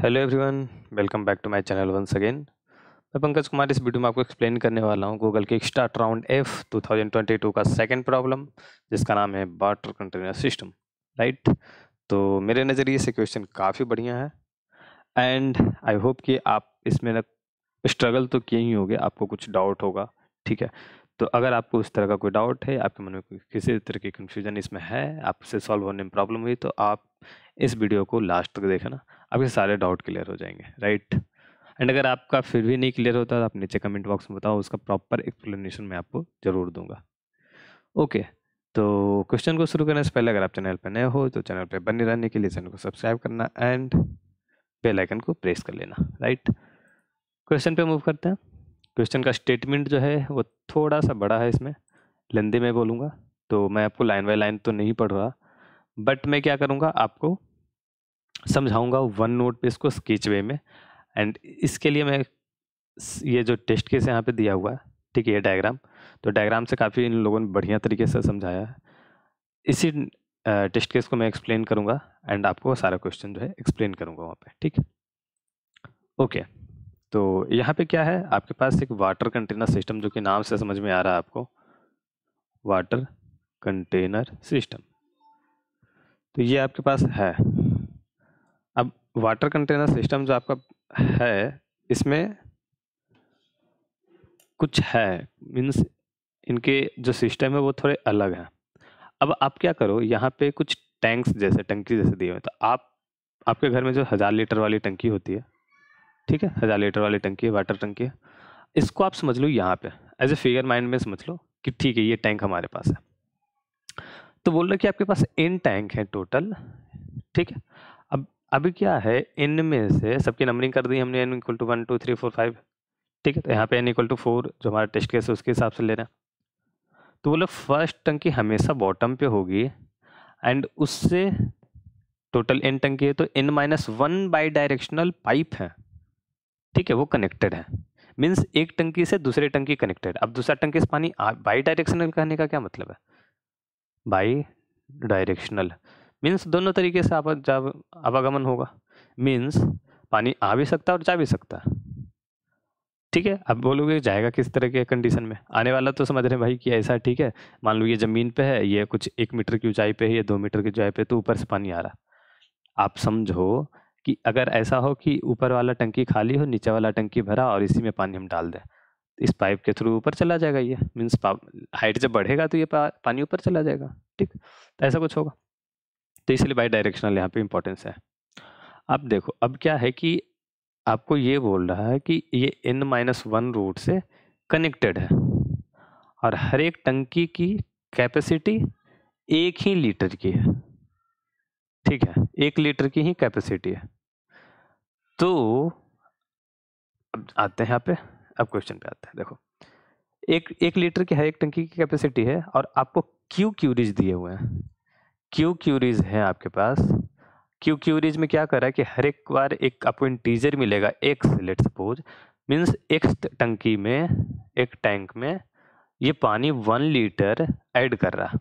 Hello everyone welcome back to my channel once again मैं पंकज कुमार इस video में आपको एक्सप्लेन करने वाला हूं गूगल के स्टार्ट राउंड एफ 2022 का सेकंड प्रॉब्लम जिसका नाम है वाटर कंटेनर सिस्टम राइट तो मेरे नज़रिए से क्वेश्चन काफ़ी बढ़िया है एंड आई होप कि आप इसमें स्ट्रगल तो किए ही होंगे आपको कुछ डाउट होगा ठीक है तो अगर आपको उस तरह का कोई डाउट है आपके मन में किसी तरह की कन्फ्यूजन इसमें है आपसे सॉल्व होने में प्रॉब्लम हुई तो आप इस वीडियो को लास्ट तक देखना आपके सारे डाउट क्लियर हो जाएंगे राइट एंड अगर आपका फिर भी नहीं क्लियर होता तो आप नीचे कमेंट बॉक्स में बताओ उसका प्रॉपर एक्सप्लेनेशन मैं आपको ज़रूर दूंगा ओके तो क्वेश्चन को शुरू करने से पहले अगर आप चैनल पर नए हो तो चैनल पर बने रहने के लिए चैनल को सब्सक्राइब करना एंड बेल आइकन को प्रेस कर लेना राइट क्वेश्चन पे मूव करते हैं क्वेश्चन का स्टेटमेंट जो है वो थोड़ा सा बड़ा है इसमें लंदे में बोलूँगा तो मैं आपको लाइन बाई लाइन तो नहीं पढ़ रहा बट मैं क्या करूँगा आपको समझाऊँगा वन नोट पे इसको स्केच वे में एंड इसके लिए मैं ये जो टेस्ट केस यहाँ पे दिया हुआ है ठीक है ये डायग्राम तो डायग्राम से काफ़ी इन लोगों ने बढ़िया तरीके से समझाया है इसी टेस्ट केस को मैं एक्सप्लेन करूँगा एंड आपको सारा क्वेश्चन जो है एक्सप्लेन करूँगा वहाँ पे ठीक ओके तो यहाँ पे क्या है आपके पास एक वाटर कंटेनर सिस्टम जो कि नाम से समझ में आ रहा है आपको वाटर कंटेनर सिस्टम तो ये आपके पास है अब वाटर कंटेनर सिस्टम जो आपका है इसमें कुछ है मीन्स इनके जो सिस्टम है वो थोड़े अलग हैं अब आप क्या करो यहाँ पे कुछ टैंक्स जैसे टंकी जैसे दिए हुए तो आप आपके घर में जो हज़ार लीटर वाली टंकी होती है ठीक है हज़ार लीटर वाली टंकी है वाटर टंकी है इसको आप समझ लो यहाँ पे एज ए फिगर माइंड में समझ लो कि ठीक है ये टैंक हमारे पास है तो बोल रहे कि आपके पास एन टैंक है टोटल ठीक है अब अभी क्या है एन में से सबकी नंबरिंग कर दी हमने N equal to one two three four five ठीक है तो यहाँ पे एन इक्वल टू फोर जो हमारा टेस्ट केस है उसके हिसाब से ले रहे हैं तो बोले फर्स्ट टंकी हमेशा बॉटम पे होगी एंड उससे टोटल एन टंकी है तो N minus one bidirectional pipe है ठीक है वो कनेक्टेड है मीन्स एक टंकी से दूसरे टंकी कनेक्टेड अब दूसरा टंकी से पानी बाई डायरेक्शनल कहने का क्या मतलब है बाई डायरेक्शनल मीन्स दोनों तरीके से आप जब आवागमन होगा मीन्स पानी आ भी सकता और जा भी सकता ठीक है अब बोलोगे जाएगा किस तरह के कंडीशन में आने वाला तो समझ रहे हैं भाई कि ऐसा ठीक है मान लो ये ज़मीन पे है ये कुछ एक मीटर की ऊंचाई पे है ये दो मीटर की ऊंचाई पे तो ऊपर से पानी आ रहा आप समझो कि अगर ऐसा हो कि ऊपर वाला टंकी खाली हो नीचे वाला टंकी भरा और इसी में पानी हम डाल दें इस पाइप के थ्रू ऊपर चला जाएगा ये मीन्स हाइट जब बढ़ेगा तो ये पा, पानी ऊपर चला जाएगा ठीक तो ऐसा कुछ होगा तो इसलिए बाई डायरेक्शनल यहाँ पे इम्पोर्टेंस है अब देखो अब क्या है कि आपको ये बोल रहा है कि ये एन माइनस वन रूट से कनेक्टेड है और हर एक टंकी की कैपेसिटी एक ही लीटर की है ठीक है एक लीटर की ही कैपेसिटी है तो अब आते हैं यहाँ पे अब क्वेश्चन पे आते हैं देखो एक एक लीटर की हर एक टंकी की कैपेसिटी है और आपको क्यू क्यूरीज दिए हुए हैं क्यू क्यूरीज है आपके पास क्यू क्यूरीज में क्या कर रहा है कि हर एक बार एक आपको इंटीजर मिलेगा X let suppose means X टंकी में एक टैंक में ये पानी वन लीटर ऐड कर रहा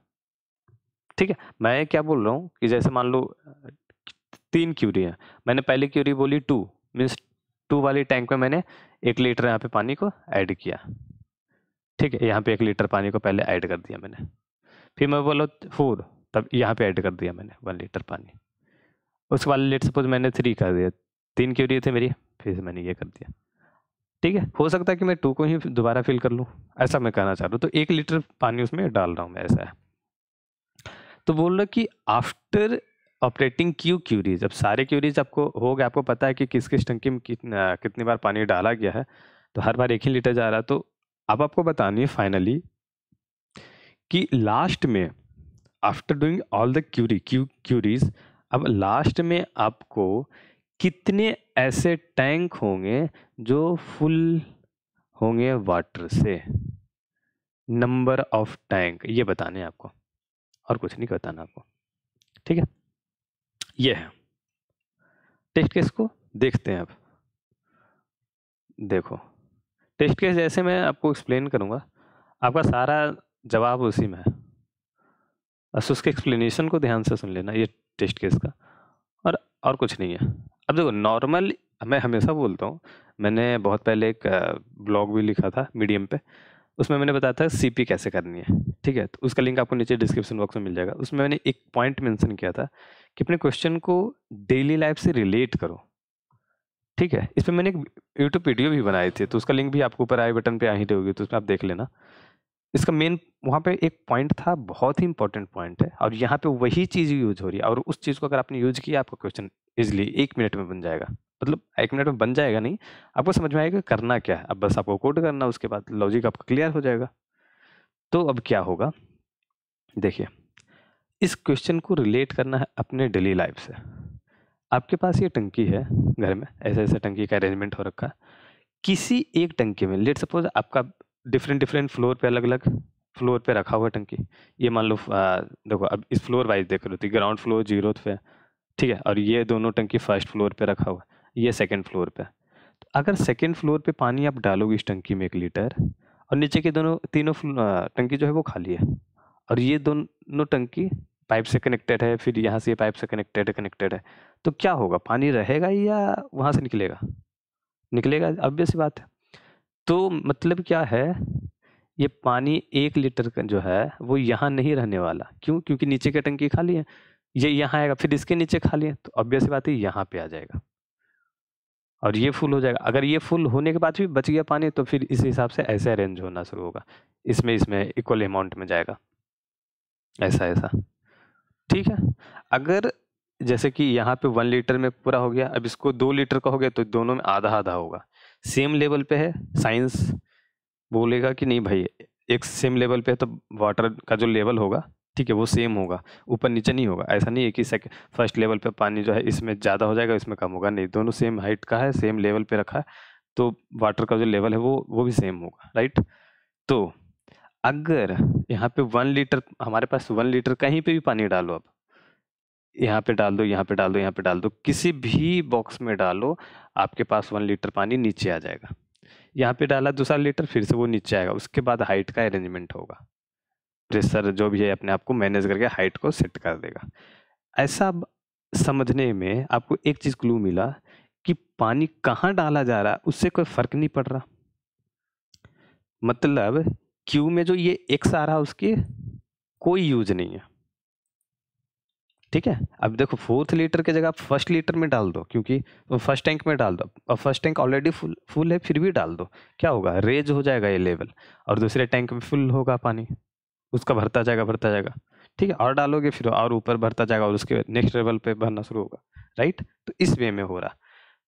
ठीक है मैं क्या बोल रहा हूँ कि जैसे मान लो तीन क्यूरी है मैंने पहले क्यूरी बोली टू मीन्स टू वाली टैंक में मैंने एक लीटर यहाँ पे पानी को ऐड किया ठीक है यहाँ पे एक लीटर पानी को पहले ऐड कर दिया मैंने फिर मैं बोलो फोर तब यहाँ पे ऐड कर दिया मैंने वन लीटर पानी उस वाले लेट सपोज मैंने थ्री कर दिया तीन क्यों दिए थे मेरी फिर मैंने ये कर दिया ठीक है हो सकता है कि मैं टू को ही दोबारा फिल कर लूँ ऐसा मैं कहना चाह रहा हूँ तो एक लीटर पानी उसमें डाल रहा हूँ मैं ऐसा है तो बोल रहा कि आफ्टर ऑपरेटिंग क्यू क्यूरीज अब सारे क्यूरीज आपको हो गए आपको पता है कि किस किस टंकी में कितना कितनी बार पानी डाला गया है तो हर बार एक ही लीटर जा रहा है तो अब आपको बतानी है फाइनली कि लास्ट में after doing all the query Q queries अब लास्ट में आपको कितने ऐसे टैंक होंगे जो फुल होंगे वाटर से नंबर ऑफ टैंक ये बताने आपको और कुछ नहीं बताना आपको ठीक है ये है टेस्ट केस को देखते हैं अब देखो टेस्ट केस जैसे मैं आपको एक्सप्लेन करूँगा आपका सारा जवाब उसी में है बस उसके एक्सप्लेनेशन को ध्यान से सुन लेना ये टेस्ट केस का और और कुछ नहीं है अब देखो नॉर्मल मैं हमेशा बोलता हूँ मैंने बहुत पहले एक ब्लॉग भी लिखा था मीडियम पे उसमें मैंने बताया था सी कैसे करनी है ठीक है तो उसका लिंक आपको नीचे डिस्क्रिप्शन बॉक्स में मिल जाएगा उसमें मैंने एक पॉइंट मेंशन किया था कि अपने क्वेश्चन को डेली लाइफ से रिलेट करो ठीक है इस पर मैंने एक यूट्यूब वीडियो भी बनाई थी तो उसका लिंक भी आपको ऊपर आई बटन पर आ ही तो उसमें आप देख लेना इसका मेन वहाँ पे एक पॉइंट था बहुत ही इंपॉर्टेंट पॉइंट है और यहाँ पे वही चीज़ यूज हो रही है और उस चीज़ को अगर आपने यूज किया आपका क्वेश्चन ईजिली एक मिनट में बन जाएगा मतलब एक मिनट में बन जाएगा नहीं आपको समझ में आएगा करना क्या है अब बस आपको कोड करना उसके बाद लॉजिक आपका क्लियर हो जाएगा तो अब क्या होगा देखिए इस क्वेश्चन को रिलेट करना है अपने डेली लाइफ से आपके पास ये टंकी है घर में ऐसे ऐसे टंकी का अरेंजमेंट हो रखा है किसी एक टंकी में लेट सपोज आपका डिफरेंट डिफरेंट फ्लोर पे अलग अलग फ्लोर पे रखा हुआ टंकी ये मान लो देखो अब इस फ्लोर वाइज देख रहे हो ग्राउंड फ्लोर जीरो पे ठीक है और ये दोनों टंकी फर्स्ट फ्लोर पे रखा हुआ ये सेकेंड फ्लोर पर तो अगर सेकेंड फ्लोर पर पानी आप डालोगे इस टंकी में एक लीटर और नीचे के दोनों तीनों टंकी जो है वो खाली है और ये दोनों टंकी पाइप से कनेक्टेड है फिर यहाँ से ये पाइप से कनेक्टेड है कनेक्टेड है तो क्या होगा पानी रहेगा या वहाँ से निकलेगा निकलेगा ऑब्वियस बात है तो मतलब क्या है ये पानी एक लीटर का जो है वो यहाँ नहीं रहने वाला क्यों क्योंकि नीचे की टंकी खाली है ये यहाँ आएगा फिर इसके नीचे खाली है तो ऑब्वियस बात है यहाँ पे आ जाएगा और ये फुल हो जाएगा अगर ये फुल होने के बाद भी बच गया पानी तो फिर इस हिसाब से ऐसे अरेंज होना शुरू होगा इसमें इसमें इक्वल अमाउंट में जाएगा ऐसा ऐसा ठीक है अगर जैसे कि यहाँ पे वन लीटर में पूरा हो गया अब इसको दो लीटर का हो गया तो दोनों में आधा आधा होगा सेम लेवल पे है साइंस बोलेगा कि नहीं भाई एक सेम लेवल पे है तो वाटर का जो लेवल होगा ठीक है वो सेम होगा ऊपर नीचे नहीं होगा ऐसा नहीं है कि सेकंड फर्स्ट लेवल पे पानी जो है इसमें ज़्यादा हो जाएगा इसमें कम होगा नहीं दोनों सेम हाइट का है सेम लेवल पे रखा है तो वाटर का जो लेवल है वो वो भी सेम होगा राइट तो अगर यहाँ पे वन लीटर हमारे पास वन लीटर कहीं पे भी पानी डालो अब यहाँ पे डाल दो यहाँ पे डाल दो यहाँ पे डाल दो किसी भी बॉक्स में डालो आपके पास वन लीटर पानी नीचे आ जाएगा यहाँ पे डाला दूसरा लीटर फिर से वो नीचे आएगा उसके बाद हाइट का अरेंजमेंट होगा प्रेशर जो भी है अपने आप को मैनेज करके हाइट को सेट कर देगा ऐसा समझने में आपको एक चीज़ क्लू मिला कि पानी कहाँ डाला जा रहा उससे कोई फर्क नहीं पड़ रहा मतलब क्यू में जो ये एक्स आ रहा है उसकी कोई यूज नहीं है ठीक है अब देखो फोर्थ लीटर की जगह आप फर्स्ट लीटर में डाल दो क्योंकि फर्स्ट टैंक में डाल दो और first tank already full full है फिर भी डाल दो क्या होगा रेज हो जाएगा ये लेवल और दूसरे टैंक में फुल होगा पानी उसका भरता जाएगा भरता जाएगा ठीक है और डालोगे फिर और ऊपर भरता जाएगा और उसके नेक्स्ट लेवल पे भरना शुरू होगा राइट तो इस वे में हो रहा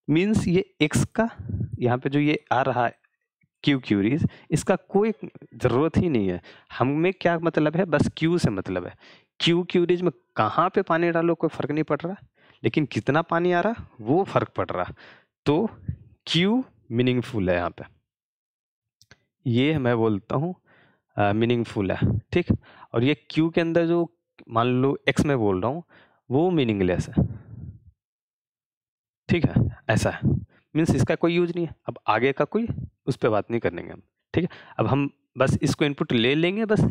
मीन्स ये एक्स का यहाँ पे जो ये आ रहा है क्यू क्यूरीज इसका कोई ज़रूरत ही नहीं है हमें क्या मतलब है बस क्यू से मतलब है क्यू क्यूरीज में कहाँ पे पानी डालो कोई फ़र्क नहीं पड़ रहा लेकिन कितना पानी आ रहा वो फ़र्क पड़ रहा तो क्यू मीनिंगफुल है यहाँ पे ये मैं बोलता हूँ मीनिंगफुल है ठीक और ये क्यू के अंदर जो मान लो एक्स में बोल रहा हूँ वो मीनिंगलेस है ठीक है ऐसा है मीन्स इसका कोई यूज नहीं है अब आगे का कोई उस पर बात नहीं करेंगे हम ठीक है अब हम बस इसको इनपुट ले लेंगे बस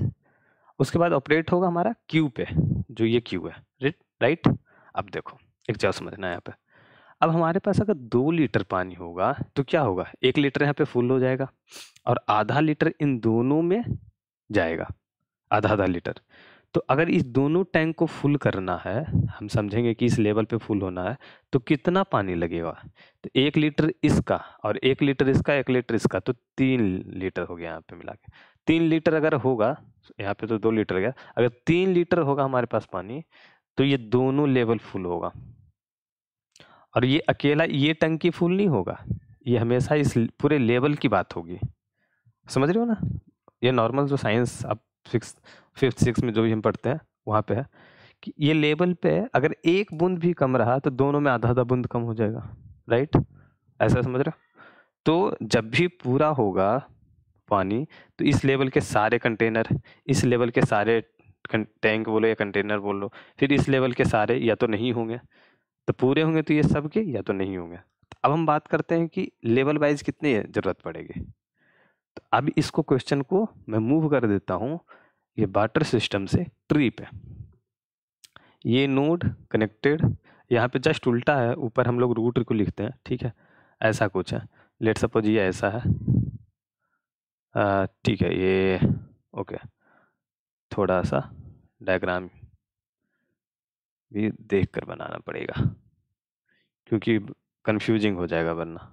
उसके बाद ऑपरेट होगा हमारा क्यू पे जो ये क्यू है राइट राइट अब देखो एक चीज़ समझना है यहाँ पे अब हमारे पास अगर दो लीटर पानी होगा तो क्या होगा एक लीटर यहाँ पे फुल हो जाएगा और आधा लीटर इन दोनों में जाएगा आधा आधा लीटर तो अगर इस दोनों टैंक को फुल करना है हम समझेंगे कि इस लेवल पे फुल होना है तो कितना पानी लगेगा तो एक लीटर इसका और एक लीटर इसका एक लीटर इसका तो तीन लीटर हो गया यहाँ पे मिला के तीन लीटर अगर होगा यहाँ पे तो दो लीटर गया अगर तीन लीटर होगा हमारे पास पानी तो ये दोनों लेवल फुल होगा और ये अकेला ये टंकी फुल नहीं होगा ये हमेशा इस पूरे लेवल की बात होगी समझ रहे हो ना ये नॉर्मल जो साइंस आप सिक्स फिफ्थ सिक्स में जो भी हम पढ़ते हैं वहाँ पे है कि ये लेवल पे अगर एक बूंद भी कम रहा तो दोनों में आधा आधा बूंद कम हो जाएगा राइट ऐसा समझ रहे तो जब भी पूरा होगा पानी तो इस लेवल के सारे कंटेनर इस लेवल के सारे टैंक बोलो या कंटेनर बोलो फिर इस लेवल के सारे या तो नहीं होंगे तो पूरे होंगे तो ये सब के या तो नहीं होंगे अब हम बात करते हैं कि लेवल वाइज कितनी ज़रूरत पड़ेगी तो अब इसको क्वेश्चन को मैं मूव कर देता हूँ ये बाटर सिस्टम से ट्री पे ये नोड कनेक्टेड यहाँ पे जस्ट उल्टा है ऊपर हम लोग रूट को लिखते हैं ठीक है ऐसा कुछ है लेट सपोज ये ऐसा है ठीक है ये ओके थोड़ा सा डायग्राम भी देख कर बनाना पड़ेगा क्योंकि कन्फ्यूजिंग हो जाएगा वरना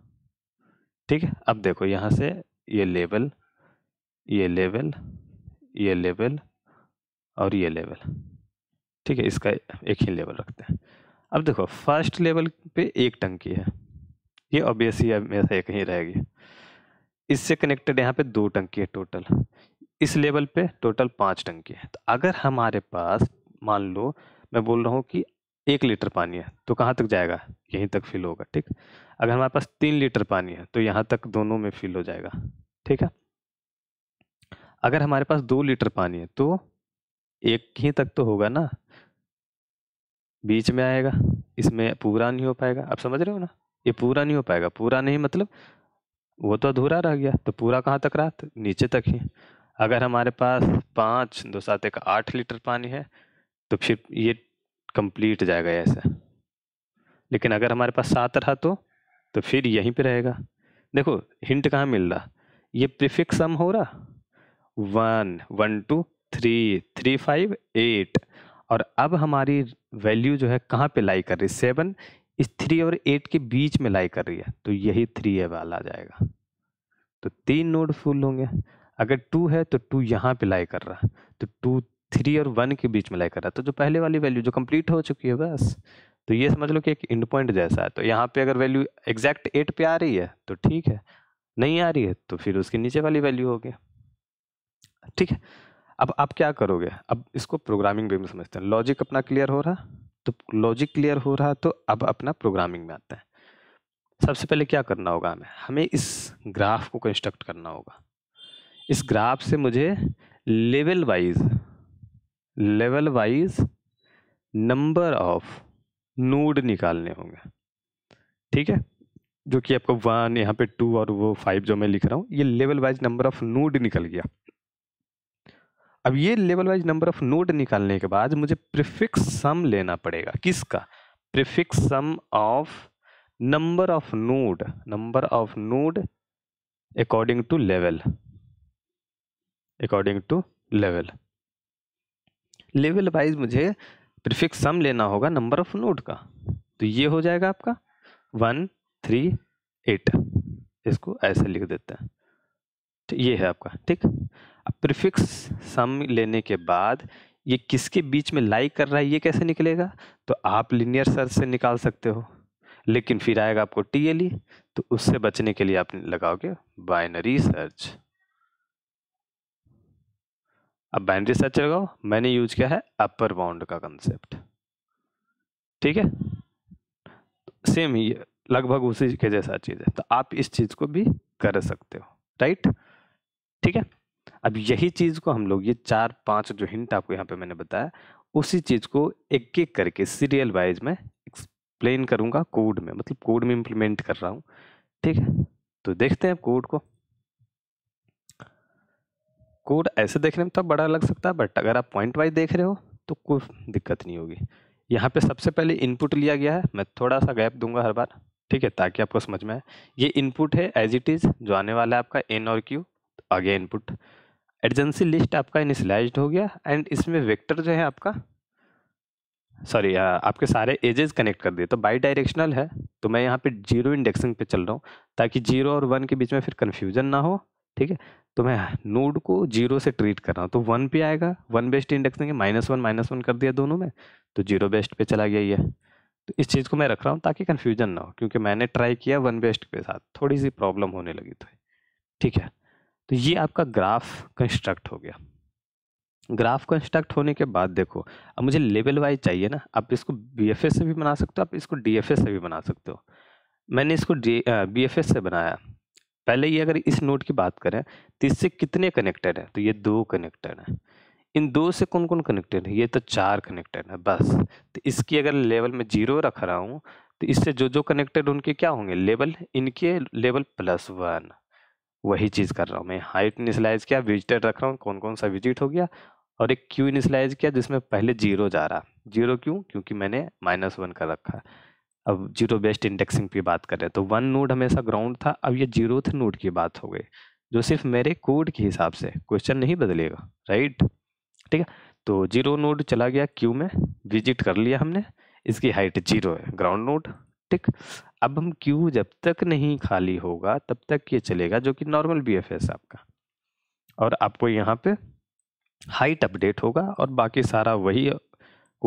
ठीक है अब देखो यहाँ से ये लेवल ये लेवल ये लेवल और ये लेवल ठीक है इसका एक ही लेवल रखते हैं अब देखो फर्स्ट लेवल पे एक टंकी है ये ऑब्वियसली मेरे से एक ही रहेगी इससे कनेक्टेड यहाँ पे दो टंकी है टोटल इस लेवल पे टोटल पांच टंकी है तो अगर हमारे पास मान लो मैं बोल रहा हूँ कि एक लीटर पानी है तो कहाँ तक जाएगा यहीं तक फिल होगा ठीक अगर हमारे पास तीन लीटर पानी है तो यहाँ तक दोनों में फिल हो जाएगा ठीक है अगर हमारे पास दो लीटर पानी है तो एक ही तक तो होगा ना बीच में आएगा इसमें पूरा नहीं हो पाएगा आप समझ रहे हो ना ये पूरा नहीं हो पाएगा पूरा नहीं मतलब वो तो अधूरा रह गया तो पूरा कहाँ तक रहा तो नीचे तक ही अगर हमारे पास पाँच दो सात एक आठ लीटर पानी है तो फिर ये कंप्लीट जाएगा ऐसा लेकिन अगर हमारे पास सात रहा तो तो फिर यहीं पे रहेगा देखो हिंट कहाँ मिल रहा ये प्रिफिक्स सम हो रहा one one two three three five eight और अब हमारी वैल्यू जो है कहाँ पे लाई कर रही है सेवन इस थ्री और एट के बीच में लाई कर रही है तो यही थ्री है वाला आ जाएगा तो तीन नोड फुल होंगे अगर टू है तो टू यहाँ पे लाई कर रहा तो टू थ्री और वन के बीच में लाइक कर रहा था तो जो पहले वाली वैल्यू जो कंप्लीट हो चुकी है बस तो ये समझ लो कि एक इंड पॉइंट जैसा है तो यहाँ पे अगर वैल्यू एग्जैक्ट एट पे आ रही है तो ठीक है नहीं आ रही है तो फिर उसके नीचे वाली वैल्यू होगी ठीक है अब आप क्या करोगे अब इसको प्रोग्रामिंग वे में समझते हैं लॉजिक अपना क्लियर हो रहा तो लॉजिक क्लियर हो रहा तो अब अपना प्रोग्रामिंग में आते हैं सबसे पहले क्या करना होगा हमें हमें इस ग्राफ को कंस्ट्रक्ट करना होगा इस ग्राफ से मुझे level wise level wise number of node निकालने होंगे ठीक है जो कि आपको वन यहाँ पे टू और वो फाइव जो मैं लिख रहा हूँ ये level wise number of node निकल गया अब ये level wise number of node निकालने के बाद मुझे प्रिफिक्स सम लेना पड़ेगा किसका prefix sum of number of node number of node according to level according to level level wise मुझे प्रिफिक्स सम लेना होगा नंबर ऑफ नोड का तो ये हो जाएगा आपका वन थ्री एट इसको ऐसे लिख देते हैं तो ये है आपका ठीक अब प्रिफिक्स सम लेने के बाद ये किसके बीच में लाई कर रहा है ये कैसे निकलेगा तो आप लिनियर सर्च से निकाल सकते हो लेकिन फिर आएगा आपको टी e, तो उससे बचने के लिए आप लगाओगे बाइनरी सर्च अब बाइनरी सर्च लगाओ मैंने यूज किया है अपर बाउंड का कंसेप्ट ठीक है सेम ही लगभग उसी के जैसा चीज़ है तो आप इस चीज़ को भी कर सकते हो राइट ठीक है अब यही चीज़ को हम लोग ये चार पांच जो हिंट आपको यहाँ पे मैंने बताया उसी चीज़ को एक एक करके सीरियल वाइज में एक्सप्लेन करूँगा कोड में मतलब कोड में इम्प्लीमेंट कर रहा हूँ ठीक है तो देखते हैं कोड को कोड ऐसे देखने में तो बड़ा लग सकता है बट अगर आप पॉइंट वाइज देख रहे हो तो कोई दिक्कत नहीं होगी यहाँ पे सबसे पहले इनपुट लिया गया है मैं थोड़ा सा गैप दूंगा हर बार ठीक है ताकि आपको समझ में आए ये इनपुट है एज इट इज़ जो आने वाला है आपका एन और क्यू तो आगे इनपुट एडजेंसी लिस्ट आपका इनिशलाइज हो गया एंड इसमें वेक्टर जो है आपका सॉरी आपके सारे एजेस कनेक्ट कर दिए तो बाई डायरेक्शनल है तो मैं यहाँ पे जीरो इंडेक्सिंग पे चल रहा हूँ ताकि जीरो और वन के बीच में फिर कन्फ्यूजन ना हो ठीक है तो मैं नोड को जीरो से ट्रीट कर रहा हूँ तो वन पे आएगा वन बेस्ट इंडेक्स देंगे माइनस वन माइनस वन कर दिया दोनों में तो जीरो बेस्ट पे चला गया ये तो इस चीज़ को मैं रख रहा हूँ ताकि कन्फ्यूजन ना हो क्योंकि मैंने ट्राई किया वन बेस्ट के साथ थोड़ी सी प्रॉब्लम होने लगी तो ठीक है तो ये आपका ग्राफ कंस्ट्रक्ट हो गया ग्राफ कंस्ट्रक्ट होने के बाद देखो अब मुझे लेवल वाइज चाहिए ना आप इसको बी से भी बना सकते हो आप इसको डी से भी बना सकते हो मैंने इसको बी से बनाया पहले ये अगर इस नोड की बात करें तो इससे कितने कनेक्टेड है तो ये दो कनेक्टेड है इन दो से कौन कौन कनेक्टेड है ये तो चार कनेक्टेड है बस तो इसकी अगर लेवल में जीरो रख रहा हूँ तो इससे जो जो कनेक्टेड उनके क्या होंगे लेवल इनके लेवल प्लस वन वही चीज़ कर रहा हूँ मैं हाइट इनिशलाइज किया विजिटेड रख रहा हूँ कौन कौन सा विजिट हो गया और एक क्यू इनिशलाइज किया जिसमें पहले जीरो जा रहा जीरो क्यों क्योंकि मैंने माइनस वन कर रखा है अब जीरो बेस्ट इंडेक्सिंग की बात करें तो वन नोड हमेशा ग्राउंड था अब ये जीरोथ नोड की बात हो गई जो सिर्फ मेरे कोड के हिसाब से क्वेश्चन नहीं बदलेगा राइट ठीक है तो जीरो नोड चला गया क्यू में विजिट कर लिया हमने इसकी हाइट जीरो है ग्राउंड नोड ठीक अब हम क्यू जब तक नहीं खाली होगा तब तक ये चलेगा जो कि नॉर्मल बी एफ एस आपका और आपको यहाँ पे हाइट अपडेट होगा और बाकी सारा वही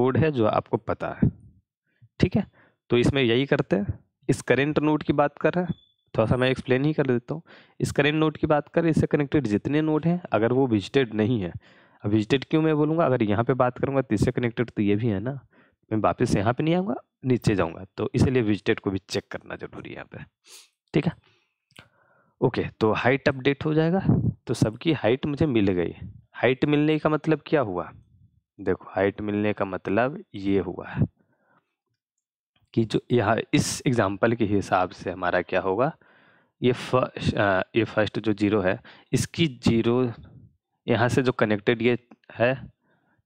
कोड है जो आपको पता है ठीक है तो इसमें यही करते हैं इस करेंट नोट की बात कर रहे हैं थोड़ा सा मैं एक्सप्लेन ही कर देता हूँ इस करेंट नोट की बात करें इससे कनेक्टेड जितने नोट हैं अगर वो विजिटेड नहीं है अब विजिटेड क्यों मैं बोलूँगा अगर यहाँ पे बात करूँगा तो इससे कनेक्टेड तो ये भी है ना मैं वापस यहाँ पे नहीं आऊँगा नीचे जाऊँगा तो इसलिए विजिटेड को भी चेक करना जरूरी है यहाँ पर ठीक है ओके तो हाइट अपडेट हो जाएगा तो सबकी हाइट मुझे मिल गई हाइट मिलने का मतलब क्या हुआ देखो हाइट मिलने का मतलब ये हुआ है कि जो यहाँ इस एग्ज़ाम्पल के हिसाब से हमारा क्या होगा ये फर्स्ट ये फर्स्ट जो जीरो है इसकी जीरो यहाँ से जो कनेक्टेड ये है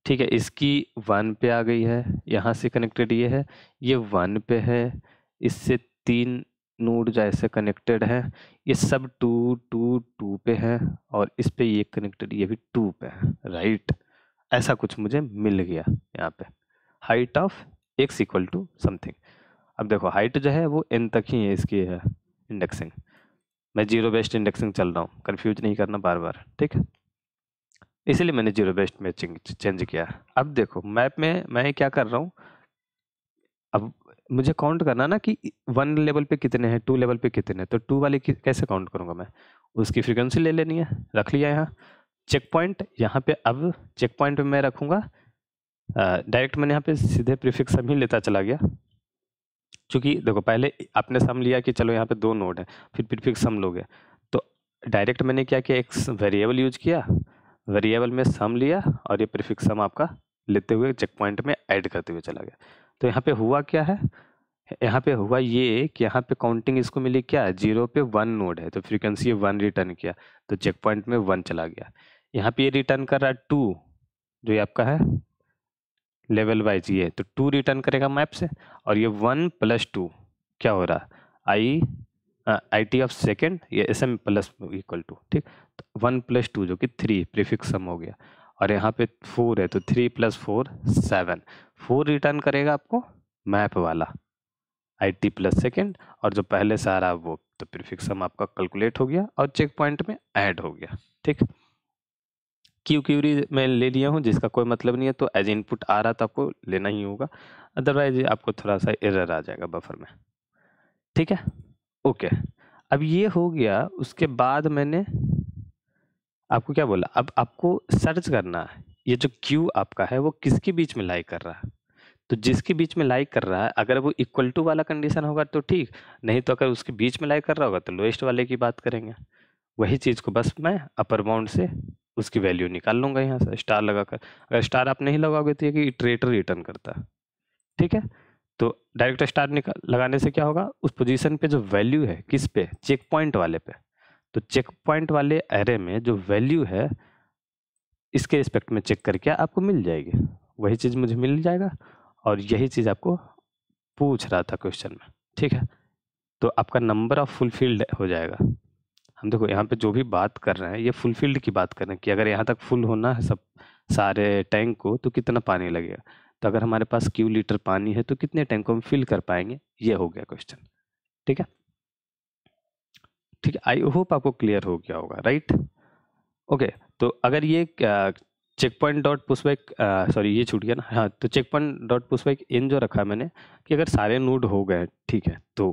ठीक है इसकी वन पे आ गई है यहाँ से कनेक्टेड ये है ये वन पे है इससे तीन नोड जैसे कनेक्टेड है ये सब टू टू टू पे है और इस पे ये कनेक्टेड ये भी टू पे है राइट ऐसा कुछ मुझे मिल गया यहाँ पे height of X equal to something अब देखो हाइट जो है वो एन तक ही है इसकी है इंडेक्सिंग मैं जीरो बेस्ट इंडेक्सिंग चल रहा हूँ कन्फ्यूज नहीं करना बार बार ठीक है इसीलिए मैंने जीरो बेस्ट में चेंज किया अब देखो मैप में मैं क्या कर रहा हूँ अब मुझे काउंट करना ना कि वन लेवल पे कितने हैं टू लेवल पे कितने हैं तो टू वाले कैसे काउंट करूँगा मैं उसकी फ्रिक्वेंसी ले लेनी है रख लिया यहाँ चेक पॉइंट यहाँ पे अब चेक पॉइंट में मैं रखूँगा डायरेक्ट मैंने यहाँ पे सीधे प्रीफिक्स सम ही लेता चला गया क्योंकि देखो पहले आपने सम लिया कि चलो यहाँ पे दो नोड है फिर प्रीफिक्स सम लोगे तो डायरेक्ट मैंने क्या किया एक वेरिएबल यूज किया वेरिएबल में सम लिया और ये प्रीफिक्स सम आपका लेते हुए चेक पॉइंट में ऐड करते हुए चला गया तो यहाँ पे हुआ क्या है यहाँ पे हुआ ये कि यहाँ पे काउंटिंग इसको मिली क्या जीरो पे वन नोड है तो फ्रीक्वेंसी वन रिटर्न किया तो चेक पॉइंट में वन चला गया यहाँ पे ये रिटर्न कर रहा है टू जो ये आपका है लेवल वाइज ये तो टू रिटर्न करेगा मैप से और ये वन प्लस टू क्या हो रहा है I I T of second ये S M plus equal to ठीक तो वन प्लस टू जो कि थ्री प्रीफिक्स सम हो गया और यहाँ पे फोर है तो three plus four seven four return करेगा आपको मैप वाला आई टी प्लस सेकेंड और जो पहले सारा वो तो प्रीफिक्स सम आपका कैलकुलेट हो गया और चेक पॉइंट में ऐड हो गया ठीक क्यू क्यूरी मैं ले लिया हूँ जिसका कोई मतलब नहीं है तो एज इनपुट आ रहा तो आपको लेना ही होगा अदरवाइज आपको थोड़ा सा एरर आ जाएगा बफर में ठीक है ओके अब ये हो गया उसके बाद मैंने आपको क्या बोला अब आपको सर्च करना है ये जो क्यू आपका है वो किसके बीच में लाइक कर रहा है तो जिसके बीच में लाइक कर रहा है अगर वो इक्वल टू वाला कंडीशन होगा तो ठीक नहीं तो अगर उसके बीच में लाइक कर रहा होगा तो लोएस्ट वाले की बात करेंगे वही चीज़ को बस मैं अपर बाउंड से उसकी वैल्यू निकाल लूँगा यहाँ से स्टार लगा कर अगर स्टार आप नहीं लगाओगे तो ये कि इटरेटर रिटर्न करता है ठीक है तो डायरेक्ट स्टार निकाल लगाने से क्या होगा उस पोजीशन पे जो वैल्यू है किस पे चेक पॉइंट वाले पे तो चेक पॉइंट वाले एरे में जो वैल्यू है इसके रिस्पेक्ट में चेक करके आपको मिल जाएगी वही चीज़ मुझे मिल जाएगा और यही चीज़ आपको पूछ रहा था क्वेश्चन में ठीक है तो आपका नंबर ऑफ फुलफिल्ड हो जाएगा हम देखो यहाँ पे जो भी बात कर रहे हैं ये फुलफिल्ड की बात कर रहे हैं कि अगर यहाँ तक फुल होना है सब सारे टैंक को तो कितना पानी लगेगा तो अगर हमारे पास क्यू लीटर पानी है तो कितने टैंक को हम फिल कर पाएंगे ये हो गया क्वेश्चन ठीक है ठीक है आई होप आपको क्लियर हो गया होगा राइट ओके तो अगर ये checkpoint dot pushback sorry ये छूट गया ना हाँ तो checkpoint dot pushback in जो रखा मैंने कि अगर सारे नोड हो गए ठीक है तो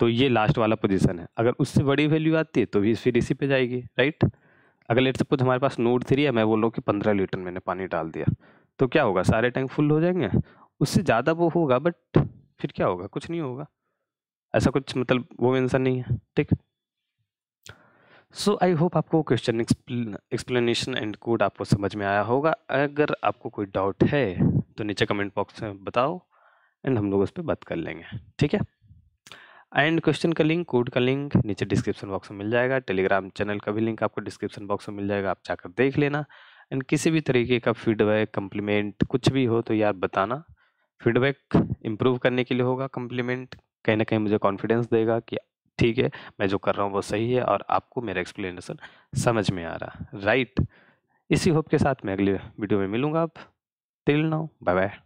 तो ये लास्ट वाला पोजीशन है अगर उससे बड़ी वैल्यू आती है तो भी फिर इसी पे जाएगी राइट अगर लेट सपोज हमारे पास नोड थ्री है मैं बोल रहा हूँ कि पंद्रह लीटर मैंने पानी डाल दिया तो क्या होगा सारे टैंक फुल हो जाएंगे उससे ज़्यादा वो होगा बट फिर क्या होगा कुछ नहीं होगा ऐसा कुछ मतलब वो आंसर नहीं है ठीक सो आई होप आपको क्वेश्चन एक्सप्लेनेशन एंड कोड आपको समझ में आया होगा अगर आपको कोई डाउट है तो नीचे कमेंट बॉक्स में बताओ एंड हम लोग उस पर बात कर लेंगे ठीक है एंड क्वेश्चन का लिंक कोड का लिंक नीचे डिस्क्रिप्शन बॉक्स में मिल जाएगा टेलीग्राम चैनल का भी लिंक आपको डिस्क्रिप्शन बॉक्स में मिल जाएगा आप जाकर देख लेना एंड किसी भी तरीके का फीडबैक कम्प्लीमेंट कुछ भी हो तो यार बताना फीडबैक इम्प्रूव करने के लिए होगा कम्प्लीमेंट कहीं ना कहीं मुझे कॉन्फिडेंस देगा कि ठीक है मैं जो कर रहा हूँ वो सही है और आपको मेरा एक्सप्लेनेशन समझ में आ रहा राइट right. इसी होप के साथ मैं अगले वीडियो में मिलूँगा आप टिल नाउ बाय बाय